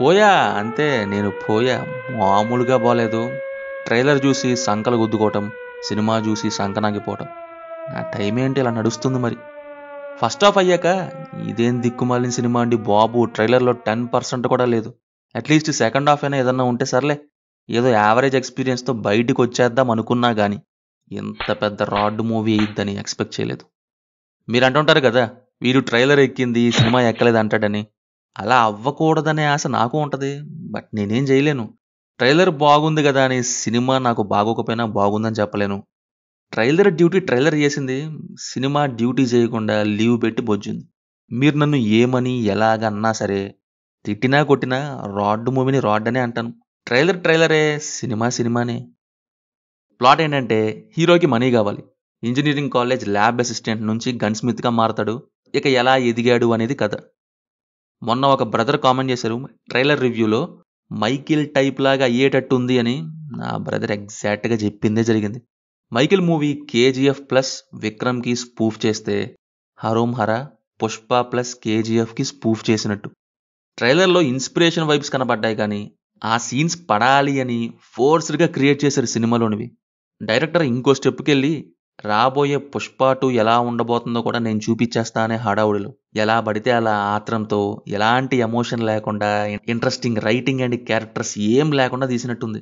పోయా అంతే నేను పోయా మామూలుగా బాలేదు ట్రైలర్ చూసి సంకలు గుద్దుకోవటం సినిమా చూసి సంకనాగిపోవటం నా టైం ఏంటి ఇలా నడుస్తుంది మరి ఫస్ట్ ఆఫ్ అయ్యాక ఇదేం దిక్కుమాలిన సినిమా అండి బాబు ట్రైలర్లో టెన్ పర్సెంట్ కూడా లేదు అట్లీస్ట్ సెకండ్ హాఫ్ అయినా ఏదన్నా ఉంటే సర్లే ఏదో యావరేజ్ ఎక్స్పీరియన్స్తో బయటికి వచ్చేద్దాం అనుకున్నా కానీ ఇంత పెద్ద రాడ్ మూవీ అయ్యిద్దని ఎక్స్పెక్ట్ చేయలేదు మీరు అంటుంటారు కదా వీడు ట్రైలర్ ఎక్కింది సినిమా ఎక్కలేదు అంటాడని అలా అవ్వకూడదనే ఆశ నాకు ఉంటుంది బట్ నేనేం చేయలేను ట్రైలర్ బాగుంది కదా అని సినిమా నాకు బాగోకపోయినా బాగుందని చెప్పలేను ట్రైలర్ డ్యూటీ ట్రైలర్ చేసింది సినిమా డ్యూటీ చేయకుండా లీవ్ పెట్టి బొజ్జింది మీరు నన్ను ఏమని ఎలాగన్నా సరే తిట్టినా కొట్టినా రాడ్ మూవీని రాడ్ అనే అంటాను ట్రైలర్ ట్రైలరే సినిమా సినిమానే ప్లాట్ ఏంటంటే హీరోకి మనీ కావాలి ఇంజనీరింగ్ కాలేజ్ ల్యాబ్ అసిస్టెంట్ నుంచి గన్స్మిత్గా స్మిత్గా మారతాడు ఇక ఎలా ఎదిగాడు అనేది కథ మొన్న ఒక బ్రదర్ కామెంట్ చేశారు ట్రైలర్ రివ్యూలో మైకిల్ టైప్ లాగా అయ్యేటట్టు ఉంది అని నా బ్రదర్ ఎగ్జాక్ట్గా చెప్పిందే జరిగింది మైకిల్ మూవీ కేజీఎఫ్ ప్లస్ విక్రమ్కి స్పూఫ్ చేస్తే హరోం హర పుష్ప ప్లస్ కేజీఎఫ్కి స్పూఫ్ చేసినట్టు ట్రైలర్లో ఇన్స్పిరేషన్ వైబ్స్ కనబడ్డాయి కానీ ఆ సీన్స్ పడాలి అని ఫోర్స్డ్గా క్రియేట్ చేశారు సినిమాలోనివి డైరెక్టర్ ఇంకో స్టెప్కి వెళ్ళి రాబోయే పుష్ప టూ ఎలా ఉండబోతుందో కూడా నేను చూపించేస్తా అనే హడావుడిలో ఎలా పడితే అలా ఆత్రంతో ఎలాంటి ఎమోషన్ లేకుండా ఇంట్రెస్టింగ్ రైటింగ్ అండ్ క్యారెక్టర్స్ ఏం లేకుండా తీసినట్టుంది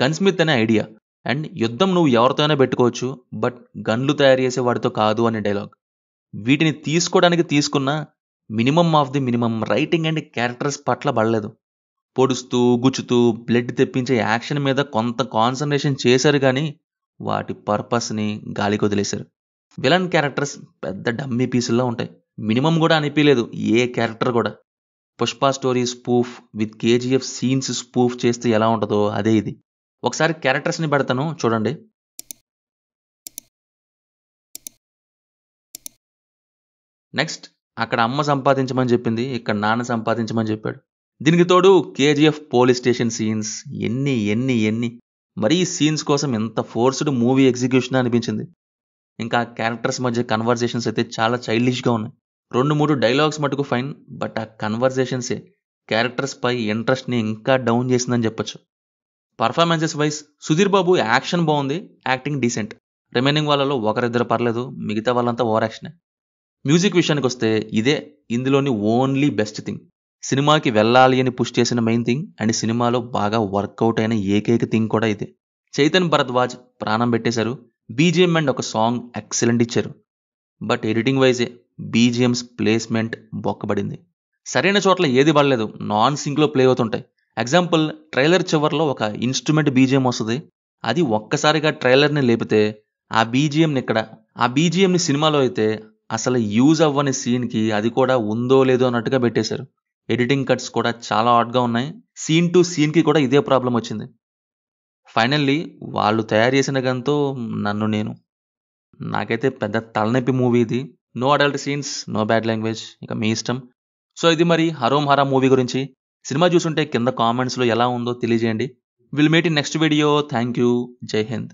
గన్ స్మిత్ అనే ఐడియా అండ్ యుద్ధం నువ్వు ఎవరితోనే పెట్టుకోవచ్చు బట్ గన్లు తయారు చేసే వాడితో కాదు అనే డైలాగ్ వీటిని తీసుకోవడానికి తీసుకున్న minimum of the minimum writing and characters పట్ల పడలేదు పొడుస్తూ గుచ్చుతూ బ్లడ్ తెప్పించే యాక్షన్ మీద కొంత కాన్సన్ట్రేషన్ చేశారు కానీ వాటి పర్పస్ని గాలికి వదిలేశారు విలన్ క్యారెక్టర్స్ పెద్ద డమ్మీ పీసుల్లో ఉంటాయి మినిమం కూడా అనిపించలేదు ఏ క్యారెక్టర్ కూడా Pushpa story spoof with KGF scenes spoof చేస్తే ఎలా ఉంటుందో అదే ఇది ఒకసారి క్యారెక్టర్స్ని పెడతాను చూడండి నెక్స్ట్ అక్కడ అమ్మ సంపాదించమని చెప్పింది ఇక్కడ నాన్న సంపాదించమని చెప్పాడు దీనికి తోడు కేజీఎఫ్ పోలీస్ స్టేషన్ సీన్స్ ఎన్ని ఎన్ని ఎన్ని మరి ఈ సీన్స్ కోసం ఎంత ఫోర్స్డ్ మూవీ ఎగ్జిక్యూషన్ అనిపించింది ఇంకా క్యారెక్టర్స్ మధ్య కన్వర్జేషన్స్ అయితే చాలా చైల్డిష్గా ఉన్నాయి రెండు మూడు డైలాగ్స్ మటుకు ఫైన్ బట్ ఆ కన్వర్జేషన్సే క్యారెక్టర్స్ పై ఇంట్రెస్ట్ని ఇంకా డౌన్ చేసిందని చెప్పొచ్చు performances wise Sudheer Babu action బాగుంది యాక్టింగ్ డీసెంట్ రిమైనింగ్ వాళ్ళలో ఒకరిద్దరు పర్లేదు మిగతా వాళ్ళంతా ఓవర్ యాక్షనే మ్యూజిక్ విషయానికి వస్తే ఇదే ఇందులోని ఓన్లీ బెస్ట్ థింగ్ సినిమాకి వెళ్ళాలి అని పుష్ చేసిన మెయిన్ థింగ్ అండ్ సినిమాలో బాగా వర్కౌట్ అయిన ఏకైక థింగ్ కూడా ఇదే చైతన్ భరద్వాజ్ ప్రాణం పెట్టేశారు బీజిఎం అండ్ ఒక సాంగ్ ఎక్సలెంట్ ఇచ్చారు బట్ ఎడిటింగ్ వైజే బీజిఎంస్ ప్లేస్మెంట్ బొక్కబడింది సరైన చోట్ల ఏది పడలేదు నాన్ సింక్లో ప్లే అవుతుంటాయి ఎగ్జాంపుల్ ట్రైలర్ చివరిలో ఒక ఇన్స్ట్రుమెంట్ బీజిఎం వస్తుంది అది ఒక్కసారిగా ట్రైలర్ని లేపితే ఆ బీజిఎంని ఇక్కడ ఆ బీజిఎంని సినిమాలో అయితే అసలు యూజ్ అవ్వని సీన్కి అది కూడా ఉందో లేదో అన్నట్టుగా పెట్టేశారు ఎడిటింగ్ కట్స్ కూడా చాలా హాట్గా ఉన్నాయి సీన్ టు సీన్కి కూడా ఇదే ప్రాబ్లం వచ్చింది ఫైనల్లీ వాళ్ళు తయారు చేసిన గంతో నన్ను నేను నాకైతే పెద్ద తలనొప్పి మూవీ ఇది no adult scenes no bad language ఇక మీ ఇష్టం సో ఇది మరి హరోం హరా మూవీ గురించి సినిమా చూసుంటే కింద కామెంట్స్లో ఎలా ఉందో తెలియజేయండి will meet in next video thank you జై హింద్